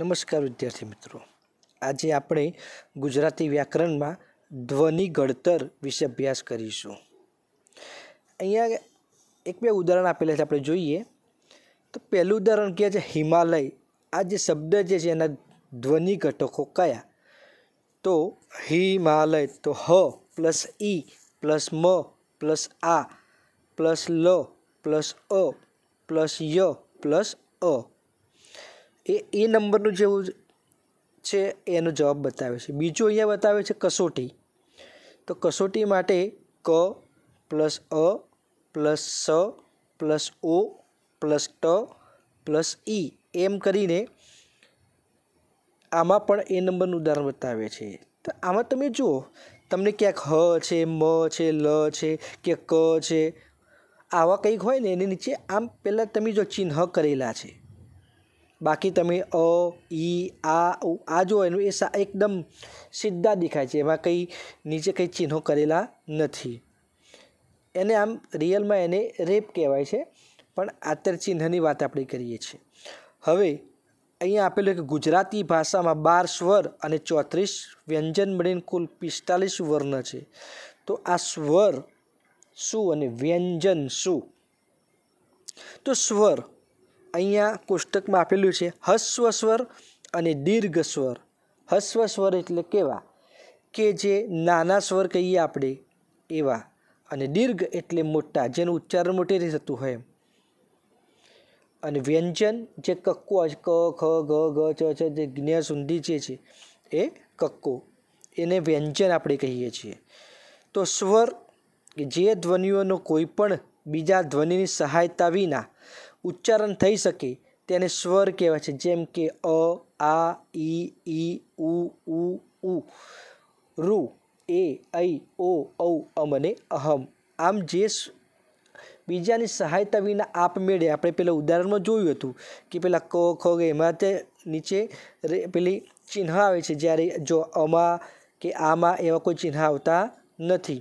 નમસ્કાર વિદ્યાર્થી મિત્રો આજે આપણે ગુજરાતી વ્યાકરણમાં ધ્વનિ ઘડતર વિશે અભ્યાસ કરીશું અહીંયા એક બે ઉદાહરણ આપેલા છે આપણે જોઈએ તો પહેલું ઉદાહરણ કહે છે હિમાલય આ જે શબ્દ જે છે એના ધ્વનિ ઘટકો કયા તો હિમાલય તો હ પ્લસ ઈ પ્લસ મ પ્લસ આ પ્લસ લ પ્લસ અ પ્લસ ય પ્લસ અ એ એ નંબરનું જેવું છે એનો જવાબ બતાવે છે બીજું અહીંયા બતાવે છે કસોટી તો કસોટી માટે ક પ્લસ અ પ્લસ સ પ્લસ ઓ પ્લસ ટ પ્લસ ઈ એમ કરીને આમાં પણ એ નંબરનું ઉદાહરણ બતાવે છે તો આમાં તમે જુઓ તમને ક્યાંક હ છે મ છે લ છે કે ક છે આવા કંઈક હોય ને એની નીચે આમ પહેલાં તમે જો ચિહ્ન કરેલા છે બાકી તમે અ ઈ આ આ જો એનું એ એકદમ સીધા દેખાય છે એમાં કંઈ નીચે કંઈ ચિહ્નો કરેલા નથી એને આમ રિયલમાં એને રેપ કહેવાય છે પણ આતર ચિહ્નની વાત આપણે કરીએ છીએ હવે અહીંયા આપેલું કે ગુજરાતી ભાષામાં બાર સ્વર અને ચોત્રીસ વ્યંજન મળીને કુલ પિસ્તાલીસ વર્ણ છે તો આ સ્વર શું અને વ્યંજન શું તો સ્વર અહીંયા કોષ્ટકમાં આપેલું છે હસ્વ સ્વર અને દીર્ઘ સ્વર હસ્વ સ્વર એટલે કેવા કે જે નાના સ્વર કહીએ આપણે એવા અને દીર્ઘ એટલે મોટા જેનું ઉચ્ચારણ મોટી રીતે થતું હોય અને વ્યંજન જે કક્કો ક ખ ગ ગ ચ ચ જે જ્ઞા સુંધી જે છે એ કક્કો એને વ્યંજન આપણે કહીએ છીએ તો સ્વર કે જે ધ્વનિઓનો કોઈ પણ બીજા ધ્વનિની સહાયતા વિના ઉચ્ચારણ થઈ શકે તેને સ્વર કહેવાય છે જેમ કે અ આ ઈ ઈ ઉ ઉ ઉ રૂ એ ઐ ઓ ઔ અમ અને અહમ આમ જે બીજાની સહાયતા વિના આપમેળે આપણે પેલા ઉદાહરણમાં જોયું હતું કે પેલા ક ખ એમાં તે નીચે પેલી ચિહ્ન આવે છે જ્યારે જો અમા કે આમાં એવા કોઈ ચિહ્ન આવતા નથી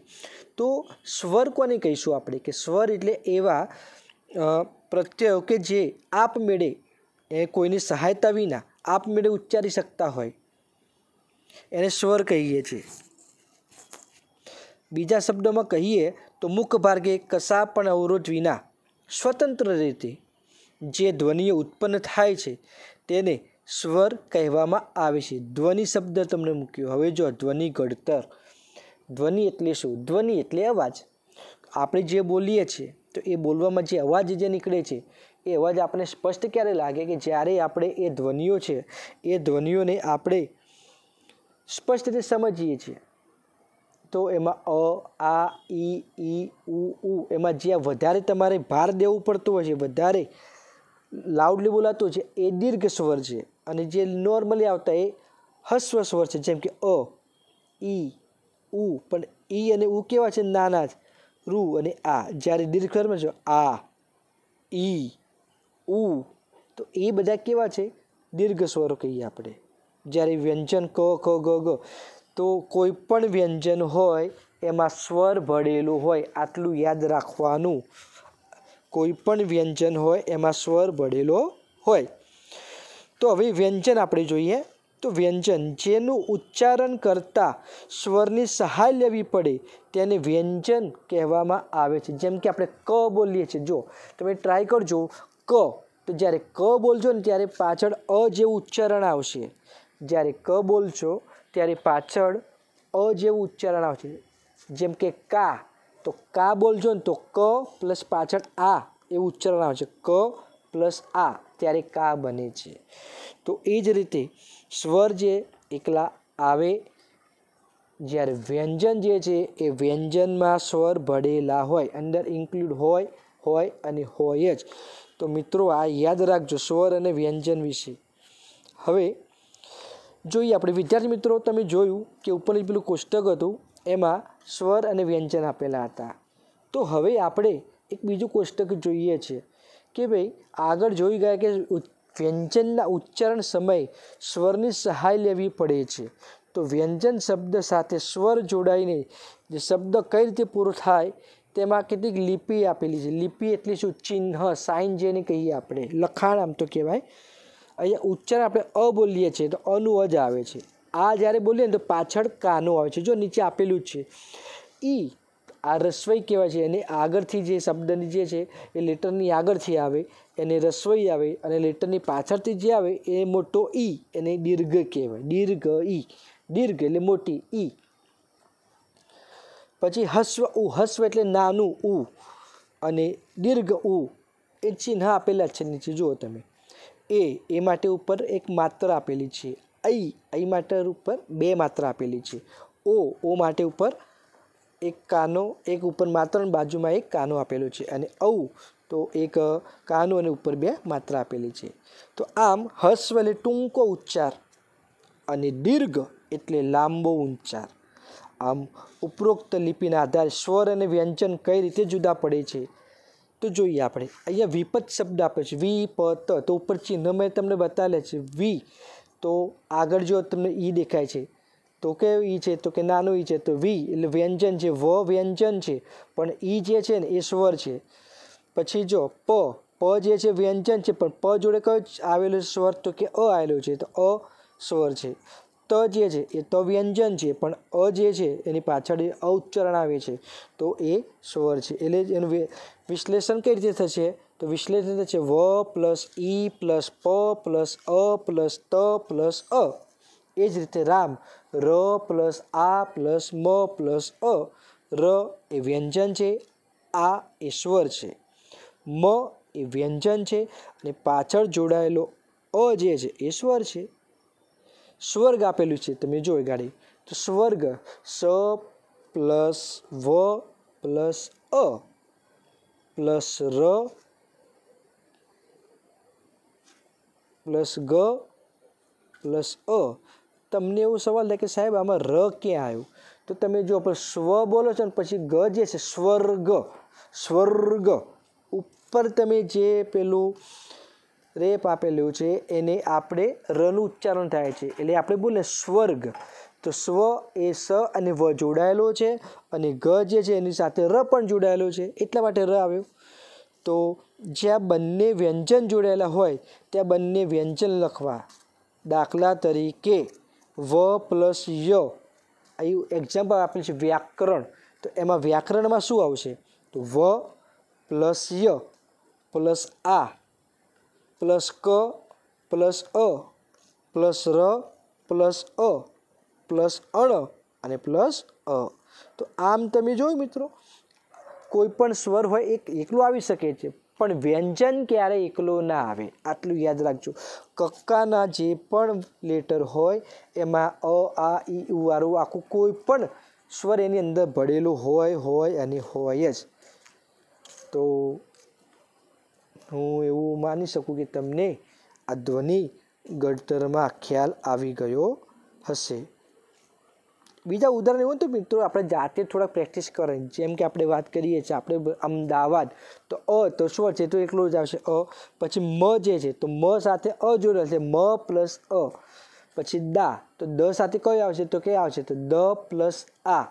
તો સ્વર કોને કહીશું આપણે કે સ્વર એટલે એવા પ્રત્યયો કે જે આપમેળે એ કોઈની સહાયતા વિના આપમેળે ઉચ્ચારી શકતા હોય એને સ્વર કહીએ છીએ બીજા શબ્દોમાં કહીએ તો મુખ ભાર્ગે કશા પણ અવરોધ વિના સ્વતંત્ર રીતે જે ધ્વનિઓ ઉત્પન્ન થાય છે તેને સ્વર કહેવામાં આવે છે ધ્વનિ શબ્દ તમને મૂક્યો હવે જો ધ્વનિ ઘડતર ધ્વનિ એટલે શું ધ્વનિ એટલે અવાજ આપણે જે બોલીએ છીએ તો એ બોલવામાં જે અવાજ જે નીકળે છે એ અવાજ આપણે સ્પષ્ટ ક્યારે લાગે કે જ્યારે આપણે એ ધ્વનિઓ છે એ ધ્વનિઓને આપણે સ્પષ્ટ રીતે સમજીએ છીએ તો એમાં અ આ ઈ ઈ ઉ ઉ એમાં જ્યાં વધારે તમારે ભાર દેવું પડતું હોય છે વધારે લાઉડલી બોલાતું છે એ દીર્ઘ સ્વર છે અને જે નોર્મલી આવતા એ હસ્વ સ્વર છે જેમ કે અ ઈ ઉ પણ ઈ અને ઉ કેવા છે નાના જ રુ અને આ જ્યારે દીર્ઘરમાં જો આ ઈ ઉ તો એ બધા કેવા છે દીર્ઘ સ્વરો કહીએ આપણે જ્યારે વ્યંજન ક ખ ગ ગ તો કોઈ પણ વ્યંજન હોય એમાં સ્વર ભળેલો હોય આટલું યાદ રાખવાનું કોઈ પણ વ્યંજન હોય એમાં સ્વર ભળેલો હોય તો હવે વ્યંજન આપણે જોઈએ તો વ્યંજન જેનું ઉચ્ચારણ કરતાં સ્વરની સહાય લેવી પડે તેને વ્યંજન કહેવામાં આવે છે જેમ કે આપણે ક બોલીએ છીએ જો તમે ટ્રાય કરજો ક તો જ્યારે ક બોલજો ને ત્યારે પાછળ અ જેવું ઉચ્ચારણ આવશે જ્યારે ક બોલશો ત્યારે પાછળ અ જેવું ઉચ્ચારણ આવશે જેમ કે કા તો કા બોલજો ને તો ક પ્લસ પાછળ આ એવું ઉચ્ચારણ આવશે ક પ્લસ આ ત્યારે કા બને છે તો એ જ રીતે સ્વર જે એકલા આવે જ્યારે વ્યંજન જે છે એ વ્યંજનમાં સ્વર ભળેલા હોય અંદર ઇન્ક્લુડ હોય હોય અને હોય જ તો મિત્રો આ યાદ રાખજો સ્વર અને વ્યંજન વિશે હવે જોઈએ આપણે વિદ્યાર્થી મિત્રો તમે જોયું કે ઉપરની પેલું કોષ્ટક હતું એમાં સ્વર અને વ્યંજન આપેલા હતા તો હવે આપણે એક બીજું કોષ્ટક જોઈએ છે કે ભાઈ આગળ જોઈ ગયા કે વ્યંજનના ઉચ્ચારણ સમય સ્વરની સહાય લેવી પડે છે તો વ્યંજન શબ્દ સાથે સ્વર જોડાઈને જે શબ્દ કઈ રીતે પૂરો થાય તેમાં કેટલીક લિપિ આપેલી છે લિપિ એટલે શું ચિહ્ન સાઇન જેને કહીએ આપણે લખાણ આમ તો કહેવાય અહીંયા ઉચ્ચારણ આપણે અ બોલીએ છીએ તો અનું અજ આવે છે આ જ્યારે બોલીએ ને તો પાછળ કાનો આવે છે જો નીચે આપેલું જ છે ઈ આ રસોઈ કહેવાય છે એને આગળથી જે શબ્દની જે છે એ લેટરની આગળથી આવે એને રસોઈ આવે અને લેટરની પાછળથી જે આવે એ મોટો ઈ એને દીર્ઘ કહેવાય દીર્ઘ ઈ દીર્ઘ એટલે મોટી ઈ પછી હસ્વ ઉ હસ્વ એટલે નાનું ઉ અને દીર્ઘ ઉ એ ચિહ્ન આપેલા છે નીચે જુઓ તમે એ એ માટે ઉપર એક માત્ર આપેલી છે ઐ ઐ માત્ર ઉપર બે માત્ર આપેલી છે ઓ ઓ માટે ઉપર એક કાનો એક ઉપર માત્ર બાજુમાં એક કાનો આપેલો છે અને ઔ તો એક કાનો અને ઉપર બે માત્રા આપેલી છે તો આમ હસ્વ એટલે ટૂંકો ઉચ્ચાર અને દીર્ઘ એટલે લાંબો ઉચ્ચાર આમ ઉપરોક્ત લિપિના આધારે સ્વર અને વ્યંજન કઈ રીતે જુદા પડે છે તો જોઈએ આપણે અહીંયા વિપત શબ્દ આપે છે વિપત તો ઉપર ચિહ્ન મેં તમને બતાવેલા છે વી તો આગળ જો તમને ઈ દેખાય છે તો કયો ઈ છે તો કે નાનું ઈ છે તો વી એટલે વ્યંજન છે વ વ્યંજન છે પણ ઈ જે છે ને એ સ્વર છે પછી જો પ પ જે છે વ્યંજન છે પણ પ જોડે કયો આવેલો સ્વર તો કે અ આવેલો છે તો અ સ્વર છે ત જે છે એ ત વ્યંજન છે પણ અ જે છે એની પાછળ ઉચ્ચારણ આવે છે તો એ સ્વર છે એટલે એનું વિશ્લેષણ કઈ રીતે થશે તો વિશ્લેષણ થશે વ પ્લસ ઈ પ્લસ પ પ્લસ અ પ્લસ ત પ્લસ અ એ જ રીતે રામ ર પ્લસ આ પ્લસ મ પ્લસ અ ર એ વ્યંજન છે આ એ સ્વર છે મ એ વ્યંજન છે અને પાછળ જોડાયેલો અ જે છે એ સ્વર છે સ્વર્ગ આપેલું છે તમે જોઈ ગાડી તો સ્વર્ગ સ પ્લસ વ પ્લસ અ પ્લસ ર પ્લસ ગ પ્લસ અ તમને એવો સવાલ થાય કે સાહેબ આમાં ર ક્યાં આવ્યું તો તમે જો આપણે સ્વ બોલો છો ને પછી ગ જે છે સ્વર્ગ સ્વર્ગ ઉપર તમે જે પેલું રેપ આપેલું છે એને આપણે રનું ઉચ્ચારણ થાય છે એટલે આપણે બોલે સ્વર્ગ તો સ્વ એ સ અને વ જોડાયેલો છે અને ગ જે છે એની સાથે ર પણ જોડાયેલો છે એટલા માટે ર આવ્યો તો જ્યાં બંને વ્યંજન જોડાયેલા હોય ત્યાં બંને વ્યંજન લખવા દાખલા તરીકે વ પ્લસ ય આવ્યું એક્ઝામ્પલ આપેલું છે વ્યાકરણ તો એમાં વ્યાકરણમાં શું આવશે તો વ પ્લસ ય પ્લસ આ પ્લસ ક પ્લસ અ પ્લસ ર પ્લસ અ પ્લસ અણ અને પ્લસ અ તો આમ તમે જોયું મિત્રો કોઈ પણ સ્વર હોય એક એકલું આવી શકે છે પણ વ્યંજન ક્યારે એકલો ના આવે આટલું યાદ રાખજો કક્કાના જે પણ લેટર હોય એમાં અ આ ઈ ઉવાળું આખું કોઈ પણ સ્વર એની અંદર ભળેલું હોય હોય અને હોય જ તો હું એવું માની શકું કે તમને આ ધ્વનિ ઘડતરમાં ખ્યાલ આવી ગયો હશે બીજા ઉદાહરણ એવું તો મિત્રો આપણે જાતે થોડાક પ્રેક્ટિસ કરીએ જેમ કે આપણે વાત કરીએ છીએ આપણે અમદાવાદ તો અ તો શું છે તો એકલું જ આવશે અ પછી મ જે છે તો મ સાથે અ જોડેલ છે મ પ્લસ અ પછી દા તો દ સાથે કયો આવશે તો કે આવશે તો દ પ્લસ આ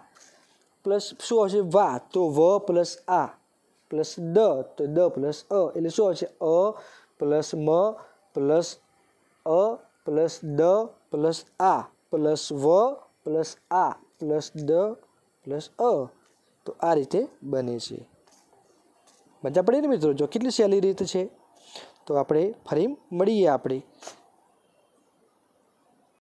પ્લસ શું આવશે વા તો વ પ્લસ આ પ્લસ દ તો દ પ્લસ અ એટલે શું આવશે અ પ્લસ મ પ્લસ અ પ્લસ દ પ્લસ આ પ્લસ વ પ્લસ આ પ્લસ દ પ્લસ અ તો આ રીતે બને છે મજા પડી ને મિત્રો જો કેટલી સહેલી રીત છે તો આપણે ફરી મળીએ આપણે